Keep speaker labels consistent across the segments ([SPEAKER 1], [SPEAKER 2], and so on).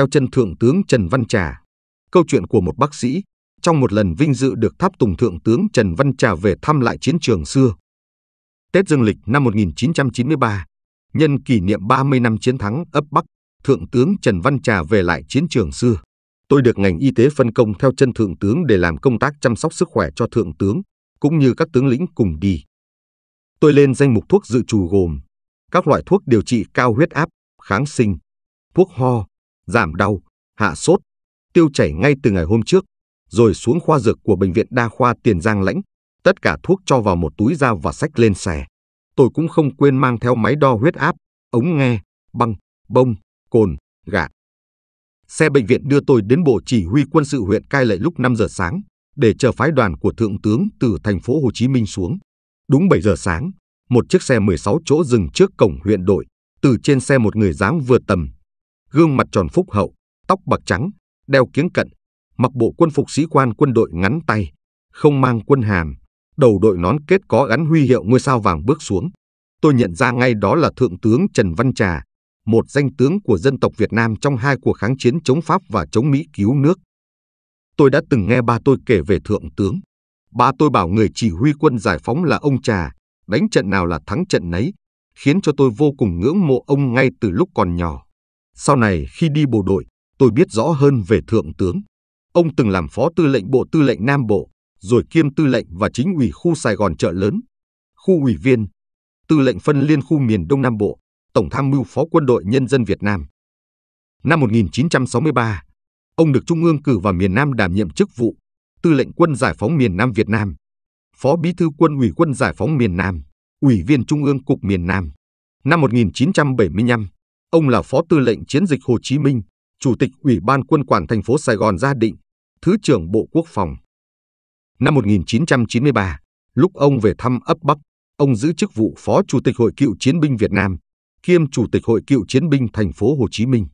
[SPEAKER 1] theo chân Thượng tướng Trần Văn Trà. Câu chuyện của một bác sĩ trong một lần vinh dự được tháp tùng Thượng tướng Trần Văn Trà về thăm lại chiến trường xưa. Tết dương lịch năm 1993, nhân kỷ niệm 30 năm chiến thắng ấp Bắc, Thượng tướng Trần Văn Trà về lại chiến trường xưa. Tôi được ngành y tế phân công theo chân Thượng tướng để làm công tác chăm sóc sức khỏe cho Thượng tướng, cũng như các tướng lĩnh cùng đi. Tôi lên danh mục thuốc dự trù gồm các loại thuốc điều trị cao huyết áp, kháng sinh, thuốc ho, giảm đau, hạ sốt, tiêu chảy ngay từ ngày hôm trước, rồi xuống khoa dược của Bệnh viện Đa khoa Tiền Giang Lãnh, tất cả thuốc cho vào một túi da và sách lên xe. Tôi cũng không quên mang theo máy đo huyết áp, ống nghe, băng, bông, cồn, gạt. Xe bệnh viện đưa tôi đến Bộ Chỉ huy quân sự huyện Cai Lệ lúc 5 giờ sáng để chờ phái đoàn của Thượng tướng từ thành phố Hồ Chí Minh xuống. Đúng 7 giờ sáng, một chiếc xe 16 chỗ dừng trước cổng huyện đội. Từ trên xe một người dáng vừa tầm gương mặt tròn phúc hậu, tóc bạc trắng, đeo kiếng cận, mặc bộ quân phục sĩ quan quân đội ngắn tay, không mang quân hàm, đầu đội nón kết có gắn huy hiệu ngôi sao vàng bước xuống. Tôi nhận ra ngay đó là Thượng tướng Trần Văn Trà, một danh tướng của dân tộc Việt Nam trong hai cuộc kháng chiến chống Pháp và chống Mỹ cứu nước. Tôi đã từng nghe ba tôi kể về Thượng tướng. Ba tôi bảo người chỉ huy quân giải phóng là ông Trà, đánh trận nào là thắng trận nấy, khiến cho tôi vô cùng ngưỡng mộ ông ngay từ lúc còn nhỏ. Sau này khi đi bộ đội, tôi biết rõ hơn về Thượng tướng. Ông từng làm phó tư lệnh Bộ Tư lệnh Nam Bộ, rồi kiêm tư lệnh và chính ủy khu Sài Gòn chợ lớn, khu ủy viên, tư lệnh phân liên khu miền Đông Nam Bộ, Tổng tham mưu Phó Quân đội Nhân dân Việt Nam. Năm 1963, ông được Trung ương cử vào miền Nam đảm nhiệm chức vụ Tư lệnh Quân Giải phóng miền Nam Việt Nam, Phó Bí thư Quân ủy Quân Giải phóng miền Nam, Ủy viên Trung ương Cục miền Nam. Năm 1975, Ông là Phó Tư lệnh Chiến dịch Hồ Chí Minh, Chủ tịch Ủy ban Quân quản thành phố Sài Gòn Gia Định, Thứ trưởng Bộ Quốc phòng. Năm 1993, lúc ông về thăm ấp Bắc, ông giữ chức vụ Phó Chủ tịch Hội Cựu Chiến binh Việt Nam, kiêm Chủ tịch Hội Cựu Chiến binh thành phố Hồ Chí Minh.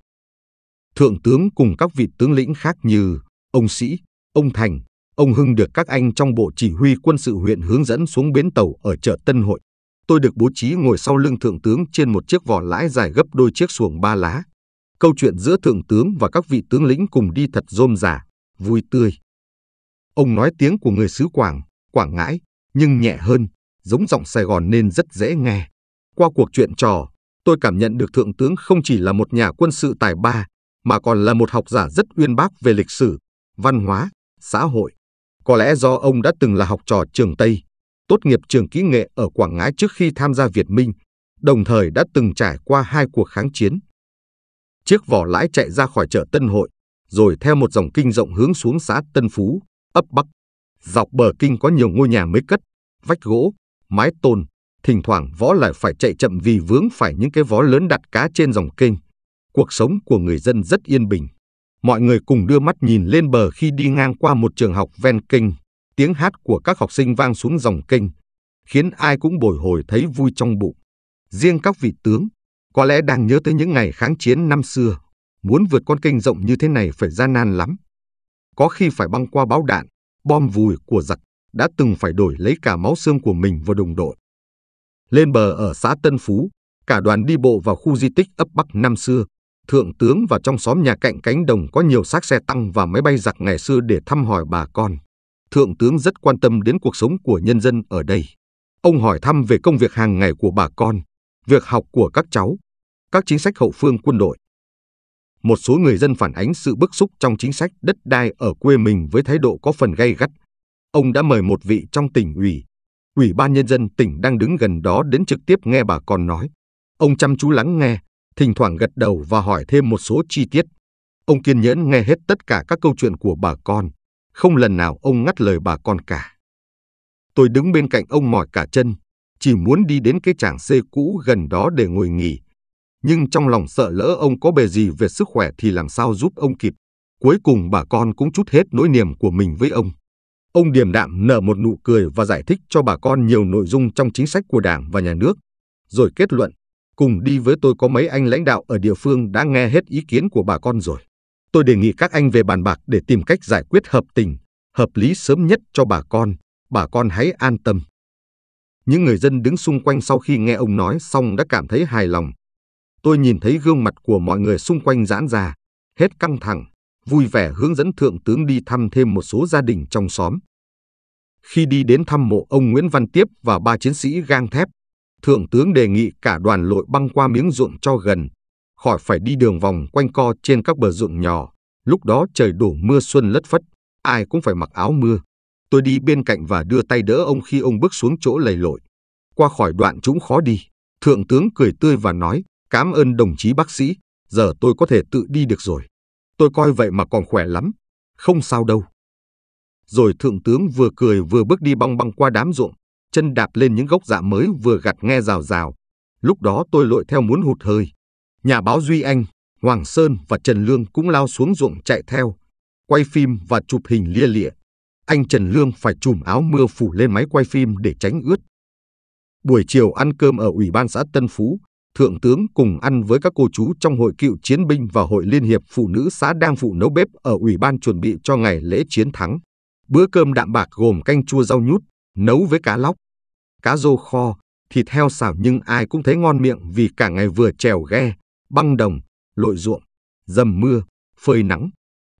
[SPEAKER 1] Thượng tướng cùng các vị tướng lĩnh khác như ông Sĩ, ông Thành, ông Hưng được các anh trong Bộ Chỉ huy quân sự huyện hướng dẫn xuống bến tàu ở chợ Tân Hội tôi được bố trí ngồi sau lưng thượng tướng trên một chiếc vỏ lãi dài gấp đôi chiếc xuồng ba lá. Câu chuyện giữa thượng tướng và các vị tướng lĩnh cùng đi thật rôm rả, vui tươi. Ông nói tiếng của người xứ Quảng, Quảng Ngãi, nhưng nhẹ hơn, giống giọng Sài Gòn nên rất dễ nghe. Qua cuộc chuyện trò, tôi cảm nhận được thượng tướng không chỉ là một nhà quân sự tài ba, mà còn là một học giả rất uyên bác về lịch sử, văn hóa, xã hội. Có lẽ do ông đã từng là học trò trường Tây, tốt nghiệp trường kỹ nghệ ở Quảng Ngãi trước khi tham gia Việt Minh, đồng thời đã từng trải qua hai cuộc kháng chiến. Chiếc vỏ lãi chạy ra khỏi chợ Tân Hội, rồi theo một dòng kinh rộng hướng xuống xã Tân Phú, ấp Bắc. Dọc bờ kinh có nhiều ngôi nhà mới cất, vách gỗ, mái tôn, thỉnh thoảng võ lại phải chạy chậm vì vướng phải những cái vó lớn đặt cá trên dòng kênh. Cuộc sống của người dân rất yên bình. Mọi người cùng đưa mắt nhìn lên bờ khi đi ngang qua một trường học ven kênh tiếng hát của các học sinh vang xuống dòng kênh, khiến ai cũng bồi hồi thấy vui trong bụng. Riêng các vị tướng, có lẽ đang nhớ tới những ngày kháng chiến năm xưa, muốn vượt con kênh rộng như thế này phải gian nan lắm. Có khi phải băng qua báo đạn, bom vùi của giặc đã từng phải đổi lấy cả máu xương của mình và đồng đội. Lên bờ ở xã Tân Phú, cả đoàn đi bộ vào khu di tích ấp Bắc năm xưa, thượng tướng và trong xóm nhà cạnh cánh đồng có nhiều xác xe tăng và máy bay giặc ngày xưa để thăm hỏi bà con. Thượng tướng rất quan tâm đến cuộc sống của nhân dân ở đây. Ông hỏi thăm về công việc hàng ngày của bà con, việc học của các cháu, các chính sách hậu phương quân đội. Một số người dân phản ánh sự bức xúc trong chính sách đất đai ở quê mình với thái độ có phần gay gắt. Ông đã mời một vị trong tỉnh ủy, ủy ban nhân dân tỉnh đang đứng gần đó đến trực tiếp nghe bà con nói. Ông chăm chú lắng nghe, thỉnh thoảng gật đầu và hỏi thêm một số chi tiết. Ông kiên nhẫn nghe hết tất cả các câu chuyện của bà con, không lần nào ông ngắt lời bà con cả. Tôi đứng bên cạnh ông mỏi cả chân, chỉ muốn đi đến cái chàng xê cũ gần đó để ngồi nghỉ. Nhưng trong lòng sợ lỡ ông có bề gì về sức khỏe thì làm sao giúp ông kịp. Cuối cùng bà con cũng chút hết nỗi niềm của mình với ông. Ông điềm đạm nở một nụ cười và giải thích cho bà con nhiều nội dung trong chính sách của Đảng và Nhà nước. Rồi kết luận, cùng đi với tôi có mấy anh lãnh đạo ở địa phương đã nghe hết ý kiến của bà con rồi. Tôi đề nghị các anh về bàn bạc để tìm cách giải quyết hợp tình, hợp lý sớm nhất cho bà con, bà con hãy an tâm. Những người dân đứng xung quanh sau khi nghe ông nói xong đã cảm thấy hài lòng. Tôi nhìn thấy gương mặt của mọi người xung quanh giãn ra, hết căng thẳng, vui vẻ hướng dẫn thượng tướng đi thăm thêm một số gia đình trong xóm. Khi đi đến thăm mộ ông Nguyễn Văn Tiếp và ba chiến sĩ gang thép, thượng tướng đề nghị cả đoàn lội băng qua miếng ruộng cho gần, khỏi phải đi đường vòng quanh co trên các bờ ruộng nhỏ. Lúc đó trời đổ mưa xuân lất phất, ai cũng phải mặc áo mưa. Tôi đi bên cạnh và đưa tay đỡ ông khi ông bước xuống chỗ lầy lội. Qua khỏi đoạn trũng khó đi, thượng tướng cười tươi và nói, cảm ơn đồng chí bác sĩ, giờ tôi có thể tự đi được rồi. Tôi coi vậy mà còn khỏe lắm, không sao đâu. Rồi thượng tướng vừa cười vừa bước đi bong băng qua đám ruộng, chân đạp lên những gốc dạ mới vừa gặt nghe rào rào. Lúc đó tôi lội theo muốn hụt hơi, Nhà báo Duy Anh, Hoàng Sơn và Trần Lương cũng lao xuống ruộng chạy theo, quay phim và chụp hình lia lịa. Anh Trần Lương phải chùm áo mưa phủ lên máy quay phim để tránh ướt. Buổi chiều ăn cơm ở Ủy ban xã Tân Phú, Thượng tướng cùng ăn với các cô chú trong hội cựu chiến binh và hội Liên hiệp Phụ nữ xã đang phụ nấu bếp ở Ủy ban chuẩn bị cho ngày lễ chiến thắng. Bữa cơm đạm bạc gồm canh chua rau nhút, nấu với cá lóc, cá rô kho, thịt heo xào nhưng ai cũng thấy ngon miệng vì cả ngày vừa trèo ghe, băng đồng, lội ruộng, dầm mưa, phơi nắng.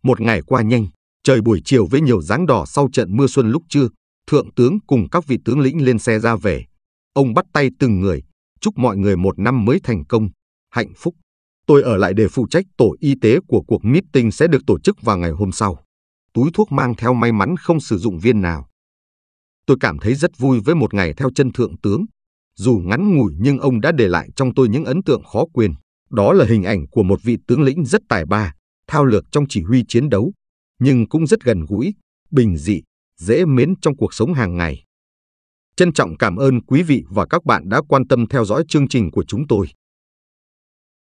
[SPEAKER 1] Một ngày qua nhanh, trời buổi chiều với nhiều dáng đỏ sau trận mưa xuân lúc trưa, thượng tướng cùng các vị tướng lĩnh lên xe ra về. Ông bắt tay từng người, chúc mọi người một năm mới thành công, hạnh phúc. Tôi ở lại để phụ trách tổ y tế của cuộc meeting sẽ được tổ chức vào ngày hôm sau. Túi thuốc mang theo may mắn không sử dụng viên nào. Tôi cảm thấy rất vui với một ngày theo chân thượng tướng. Dù ngắn ngủi nhưng ông đã để lại trong tôi những ấn tượng khó quên. Đó là hình ảnh của một vị tướng lĩnh rất tài ba, thao lược trong chỉ huy chiến đấu, nhưng cũng rất gần gũi, bình dị, dễ mến trong cuộc sống hàng ngày. Trân trọng cảm ơn quý vị và các bạn đã quan tâm theo dõi chương trình của chúng tôi.